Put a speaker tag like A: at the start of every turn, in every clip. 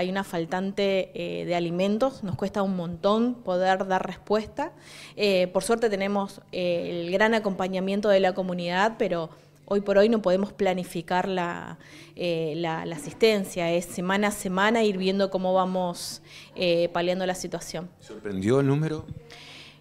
A: hay una faltante eh, de alimentos, nos cuesta un montón poder dar respuesta. Eh, por suerte tenemos eh, el gran acompañamiento de la comunidad, pero hoy por hoy no podemos planificar la, asistencia, es semana a semana ir viendo cómo vamos paliando la situación.
B: ¿Sorprendió el número?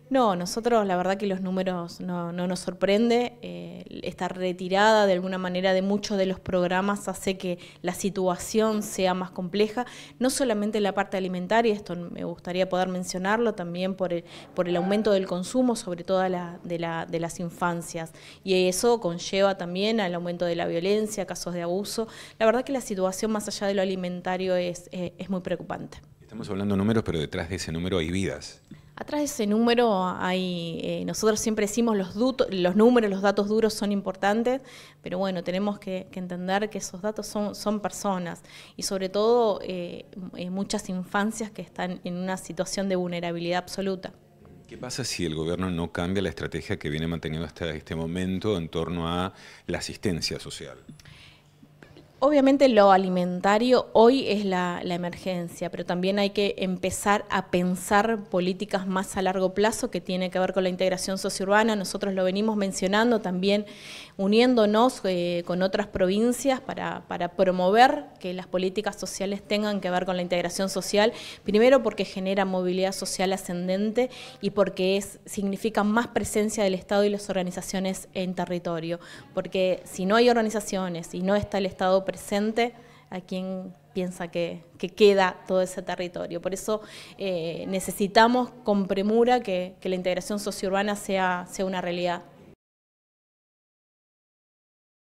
A: No, nosotros la verdad que los números no, nos sorprende. Eh, esta retirada de alguna manera de muchos de los programas hace que la situación sea más compleja, no solamente en la parte alimentaria, esto me gustaría poder mencionarlo también por el, por el aumento del consumo, sobre todo de, las infancias. Y eso conlleva también al aumento de la violencia, casos de abuso. La verdad que la situación más allá de lo alimentario es, eh, es muy preocupante.
B: Estamos hablando de números, pero detrás de ese número hay vidas.
A: Atrás de ese número hay, eh, nosotros siempre decimos los, los números, los datos duros son importantes, pero bueno, tenemos que, entender que esos datos son, personas y sobre todo eh, eh, muchas infancias que están en una situación de vulnerabilidad absoluta.
B: ¿Qué pasa si el gobierno no cambia la estrategia que viene manteniendo hasta este momento en torno a la asistencia social?
A: Obviamente lo alimentario hoy es la, emergencia, pero también hay que empezar a pensar políticas más a largo plazo que tiene que ver con la integración sociurbana. Nosotros lo venimos mencionando también uniéndonos eh, con otras provincias para, para, promover que las políticas sociales tengan que ver con la integración social, primero porque genera movilidad social ascendente y porque es, significa más presencia del Estado y las organizaciones en territorio, porque si no hay organizaciones y no está el Estado presente a quien piensa que, queda todo ese territorio. Por eso eh, necesitamos con premura que, la integración sociourbana sea, sea una realidad.